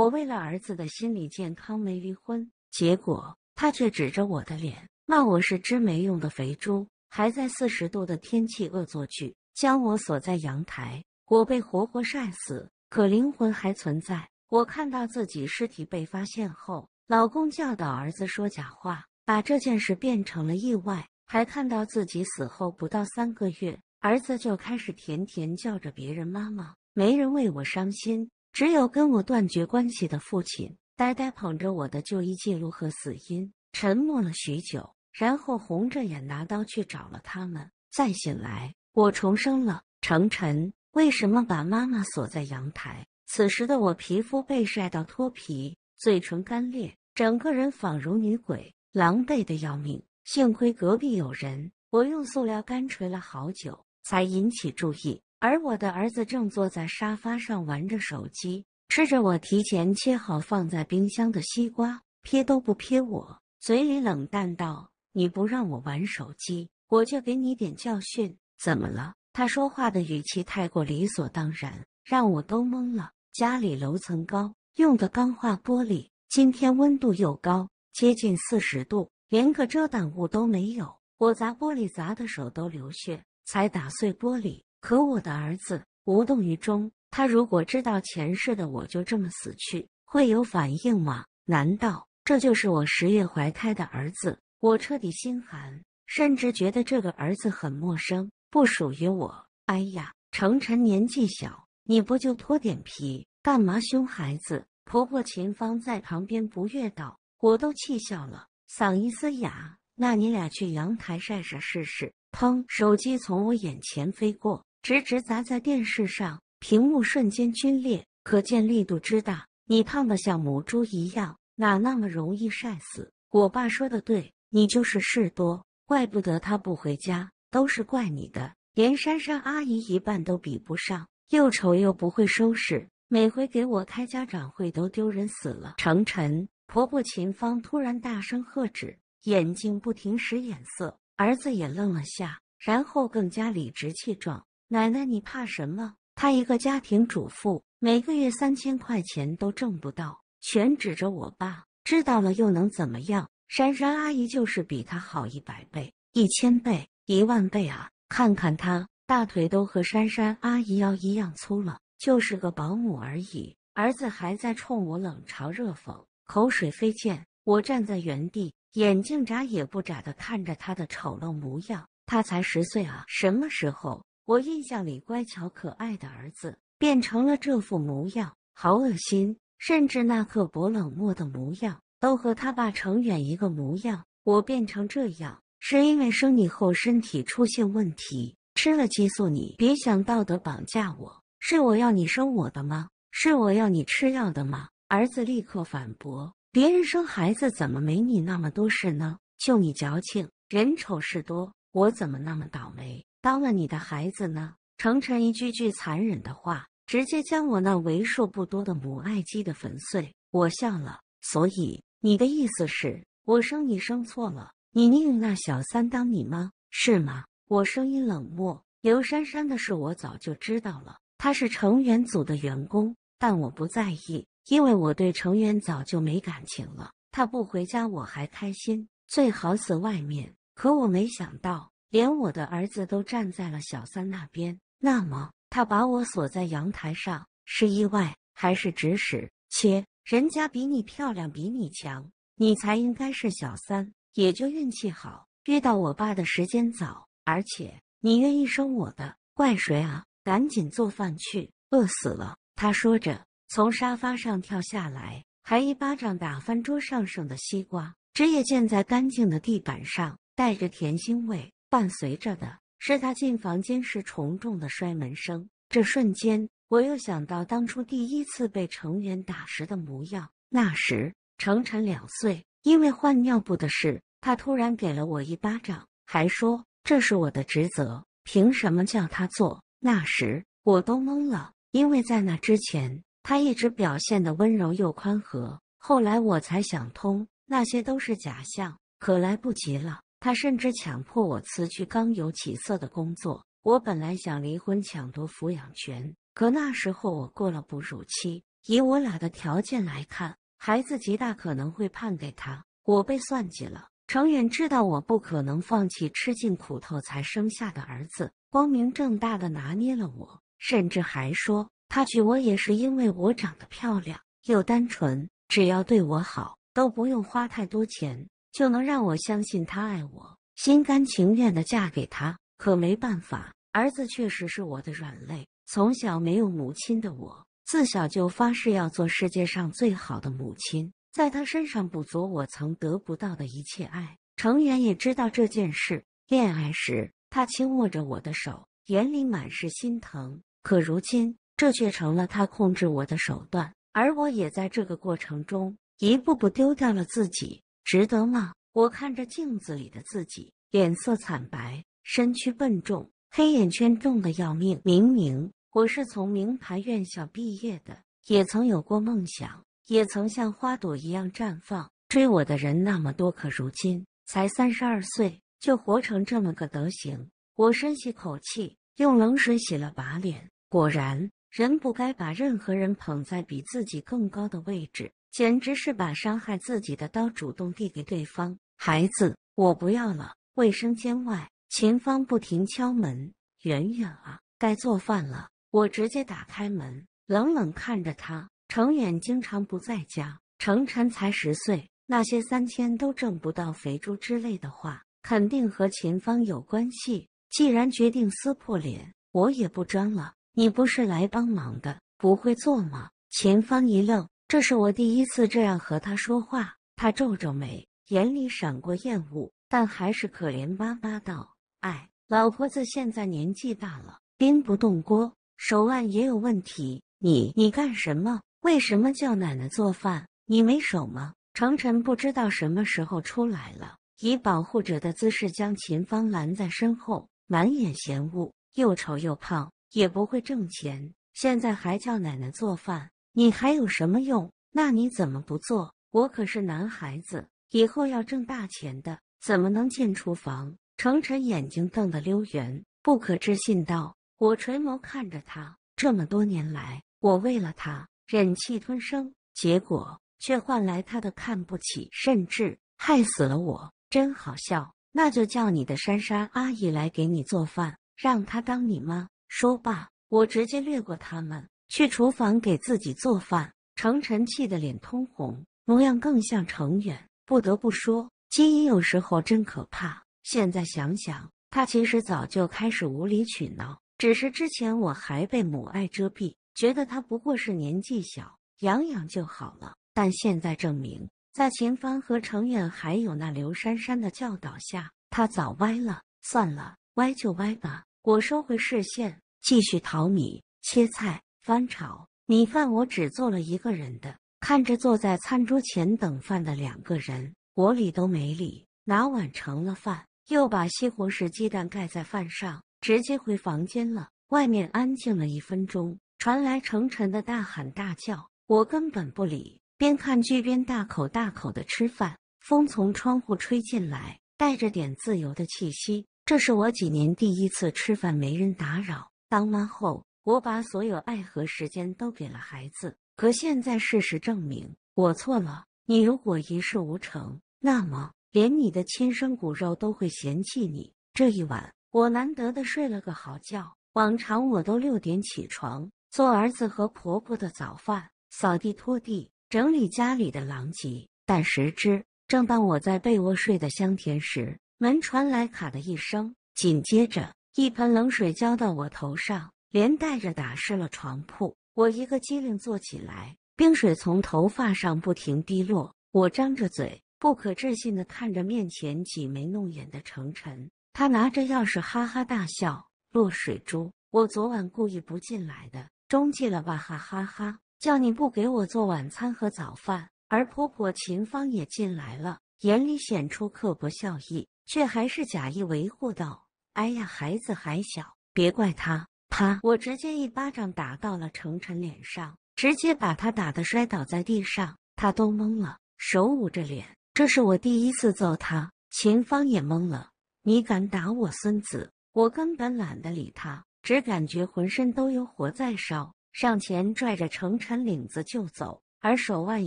我为了儿子的心理健康没离婚，结果他却指着我的脸骂我是只没用的肥猪，还在四十度的天气恶作剧，将我锁在阳台，我被活活晒死，可灵魂还存在。我看到自己尸体被发现后，老公教导儿子说假话，把这件事变成了意外，还看到自己死后不到三个月，儿子就开始甜甜叫着别人妈妈，没人为我伤心。只有跟我断绝关系的父亲，呆呆捧着我的就医记录和死因，沉默了许久，然后红着眼拿刀去找了他们。再醒来，我重生了。程晨，为什么把妈妈锁在阳台？此时的我皮肤被晒到脱皮，嘴唇干裂，整个人仿如女鬼，狼狈的要命。幸亏隔壁有人，我用塑料杆捶了好久，才引起注意。而我的儿子正坐在沙发上玩着手机，吃着我提前切好放在冰箱的西瓜，瞥都不瞥我，嘴里冷淡道：“你不让我玩手机，我就给你点教训。”怎么了？他说话的语气太过理所当然，让我都懵了。家里楼层高，用的钢化玻璃，今天温度又高，接近四十度，连个遮挡物都没有，我砸玻璃砸的手都流血，才打碎玻璃。可我的儿子无动于衷。他如果知道前世的我就这么死去，会有反应吗？难道这就是我十月怀胎的儿子？我彻底心寒，甚至觉得这个儿子很陌生，不属于我。哎呀，成晨年纪小，你不就脱点皮，干嘛凶孩子？婆婆秦芳在旁边不悦道：“我都气笑了，嗓音嘶哑。”那你俩去阳台晒晒试试。砰！手机从我眼前飞过。直直砸在电视上，屏幕瞬间龟裂，可见力度之大。你胖的像母猪一样，哪那么容易晒死？我爸说的对，你就是事多，怪不得他不回家，都是怪你的，连珊珊阿姨一半都比不上，又丑又不会收拾，每回给我开家长会都丢人死了。成晨，婆婆秦芳突然大声喝止，眼睛不停使眼色，儿子也愣了下，然后更加理直气壮。奶奶，你怕什么？她一个家庭主妇，每个月三千块钱都挣不到，全指着我爸。知道了又能怎么样？珊珊阿姨就是比她好一百倍、一千倍、一万倍啊！看看她大腿都和珊珊阿姨腰一样粗了，就是个保姆而已。儿子还在冲我冷嘲热讽，口水飞溅。我站在原地，眼睛眨也不眨的看着他的丑陋模样。他才十岁啊，什么时候？我印象里乖巧可爱的儿子变成了这副模样，好恶心！甚至那刻薄冷漠的模样，都和他爸程远一个模样。我变成这样，是因为生你后身体出现问题，吃了激素。你别想道德绑架我，是我要你生我的吗？是我要你吃药的吗？儿子立刻反驳：“别人生孩子怎么没你那么多事呢？就你矫情，人丑事多，我怎么那么倒霉？”当了你的孩子呢？程晨一句句残忍的话，直接将我那为数不多的母爱击得粉碎。我笑了。所以你的意思是，我生你生错了？你宁那小三当你吗？是吗？我声音冷漠。刘珊珊的事我早就知道了，她是成员组的员工，但我不在意，因为我对成员早就没感情了。她不回家我还开心，最好死外面。可我没想到。连我的儿子都站在了小三那边，那么他把我锁在阳台上是意外还是指使？切，人家比你漂亮，比你强，你才应该是小三，也就运气好，遇到我爸的时间早，而且你愿意生我的，怪谁啊？赶紧做饭去，饿死了！他说着，从沙发上跳下来，还一巴掌打翻桌上剩的西瓜汁液溅在干净的地板上，带着甜腥味。伴随着的是他进房间时重重的摔门声。这瞬间，我又想到当初第一次被成远打时的模样。那时成晨两岁，因为换尿布的事，他突然给了我一巴掌，还说这是我的职责，凭什么叫他做？那时我都懵了，因为在那之前，他一直表现的温柔又宽和。后来我才想通，那些都是假象。可来不及了。他甚至强迫我辞去刚有起色的工作。我本来想离婚抢夺抚养权，可那时候我过了哺乳期，以我俩的条件来看，孩子极大可能会判给他。我被算计了。程远知道我不可能放弃吃尽苦头才生下的儿子，光明正大的拿捏了我，甚至还说他娶我也是因为我长得漂亮又单纯，只要对我好都不用花太多钱。就能让我相信他爱我，心甘情愿的嫁给他。可没办法，儿子确实是我的软肋。从小没有母亲的我，自小就发誓要做世界上最好的母亲，在他身上补足我曾得不到的一切爱。程远也知道这件事，恋爱时他轻握着我的手，眼里满是心疼。可如今，这却成了他控制我的手段，而我也在这个过程中一步步丢掉了自己。值得吗？我看着镜子里的自己，脸色惨白，身躯笨重，黑眼圈重的要命。明明我是从名牌院校毕业的，也曾有过梦想，也曾像花朵一样绽放。追我的人那么多，可如今才三十二岁，就活成这么个德行。我深吸口气，用冷水洗了把脸。果然，人不该把任何人捧在比自己更高的位置。简直是把伤害自己的刀主动递给对方。孩子，我不要了。卫生间外，秦芳不停敲门。圆圆啊，该做饭了。我直接打开门，冷冷看着他。程远经常不在家，程晨才十岁，那些三千都挣不到肥猪之类的话，肯定和秦芳有关系。既然决定撕破脸，我也不装了。你不是来帮忙的，不会做吗？秦芳一愣。这是我第一次这样和他说话。他皱皱眉，眼里闪过厌恶，但还是可怜巴巴道：“哎，老婆子现在年纪大了，拎不动锅，手腕也有问题。你你干什么？为什么叫奶奶做饭？你没手吗？”程晨不知道什么时候出来了，以保护者的姿势将秦芳拦在身后，满眼嫌恶，又丑又胖，也不会挣钱，现在还叫奶奶做饭。你还有什么用？那你怎么不做？我可是男孩子，以后要挣大钱的，怎么能进厨房？程晨眼睛瞪得溜圆，不可置信道：“我垂眸看着他，这么多年来，我为了他忍气吞声，结果却换来他的看不起，甚至害死了我，真好笑。那就叫你的珊珊阿姨来给你做饭，让她当你妈。”说罢，我直接掠过他们。去厨房给自己做饭，程晨气得脸通红，模样更像程远。不得不说，金姨有时候真可怕。现在想想，她其实早就开始无理取闹，只是之前我还被母爱遮蔽，觉得她不过是年纪小，养养就好了。但现在证明，在秦芳和程远还有那刘珊珊的教导下，她早歪了。算了，歪就歪吧。我收回视线，继续淘米、切菜。翻炒米饭，我只做了一个人的。看着坐在餐桌前等饭的两个人，我理都没理，拿碗盛了饭，又把西红柿鸡蛋盖在饭上，直接回房间了。外面安静了一分钟，传来程晨的大喊大叫，我根本不理，边看剧边大口大口的吃饭。风从窗户吹进来，带着点自由的气息。这是我几年第一次吃饭没人打扰。当妈后。我把所有爱和时间都给了孩子，可现在事实证明我错了。你如果一事无成，那么连你的亲生骨肉都会嫌弃你。这一晚，我难得的睡了个好觉。往常我都六点起床，做儿子和婆婆的早饭，扫地、拖地，整理家里的狼藉。但谁知，正当我在被窝睡得香甜时，门传来“咔”的一声，紧接着一盆冷水浇到我头上。连带着打湿了床铺，我一个机灵坐起来，冰水从头发上不停滴落。我张着嘴，不可置信的看着面前挤眉弄眼的程晨。他拿着钥匙哈哈大笑：“落水珠，我昨晚故意不进来的，中计了吧？哈哈哈！叫你不给我做晚餐和早饭。”而婆婆秦芳也进来了，眼里显出刻薄笑意，却还是假意维护道：“哎呀，孩子还小，别怪他。”啪！我直接一巴掌打到了程晨脸上，直接把他打得摔倒在地上，他都懵了，手捂着脸。这是我第一次揍他。秦芳也懵了，你敢打我孙子？我根本懒得理他，只感觉浑身都有火在烧，上前拽着程晨领子就走。而手腕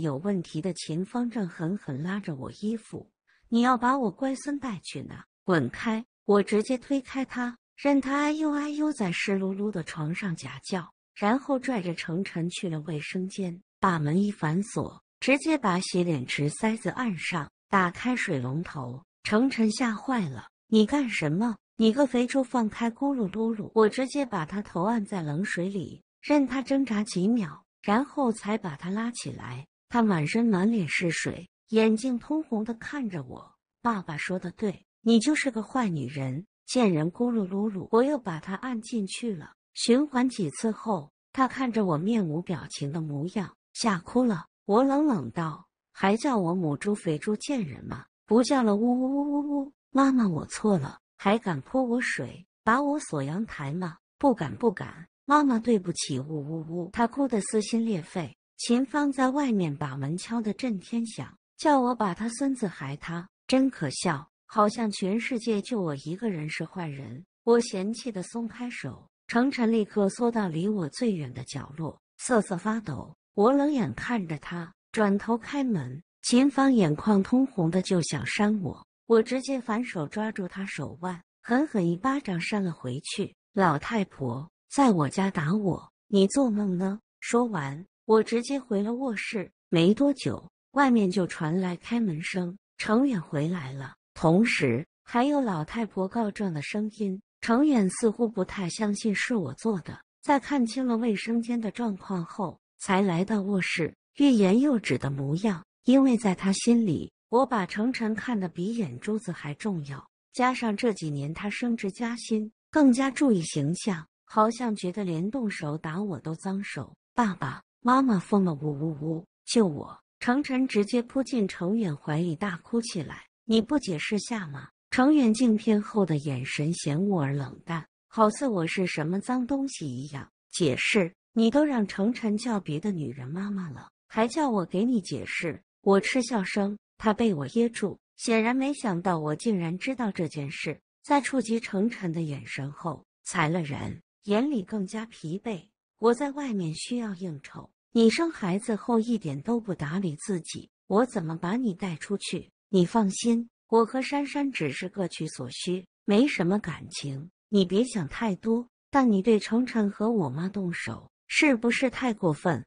有问题的秦芳正狠狠拉着我衣服，你要把我乖孙带去哪？滚开！我直接推开他。任他又啊又在湿漉漉的床上假叫，然后拽着程晨去了卫生间，把门一反锁，直接把洗脸池塞子按上，打开水龙头。程晨吓坏了：“你干什么？你个肥猪，放开咕噜噜噜！我直接把他头按在冷水里，任他挣扎几秒，然后才把他拉起来。他满身满脸是水，眼睛通红的看着我。爸爸说的对，你就是个坏女人。”贱人咕噜噜噜，我又把他按进去了。循环几次后，他看着我面无表情的模样，吓哭了。我冷冷道：“还叫我母猪、肥猪、贱人吗？不叫了。”呜呜呜呜呜，妈妈，我错了。还敢泼我水，把我锁阳台吗？不敢，不敢。妈妈，对不起。呜呜呜，他哭得撕心裂肺。秦芳在外面把门敲得震天响，叫我把他孙子孩他，真可笑。好像全世界就我一个人是坏人，我嫌弃的松开手，程晨立刻缩到离我最远的角落，瑟瑟发抖。我冷眼看着他，转头开门，秦芳眼眶通红的就想扇我，我直接反手抓住他手腕，狠狠一巴掌扇了回去。老太婆在我家打我，你做梦呢！说完，我直接回了卧室。没多久，外面就传来开门声，程远回来了。同时，还有老太婆告状的声音。程远似乎不太相信是我做的，在看清了卫生间的状况后，才来到卧室，欲言又止的模样。因为在他心里，我把程晨看得比眼珠子还重要。加上这几年他升职加薪，更加注意形象，好像觉得连动手打我都脏手。爸爸妈妈疯了！呜呜呜！救我！程晨直接扑进程远怀里，大哭起来。你不解释下吗？程远镜片后的眼神嫌恶而冷淡，好似我是什么脏东西一样。解释？你都让程晨叫别的女人妈妈了，还叫我给你解释？我嗤笑声，他被我噎住，显然没想到我竟然知道这件事。在触及程晨的眼神后，才了然，眼里更加疲惫。我在外面需要应酬，你生孩子后一点都不打理自己，我怎么把你带出去？你放心，我和珊珊只是各取所需，没什么感情。你别想太多。但你对程程和我妈动手，是不是太过分？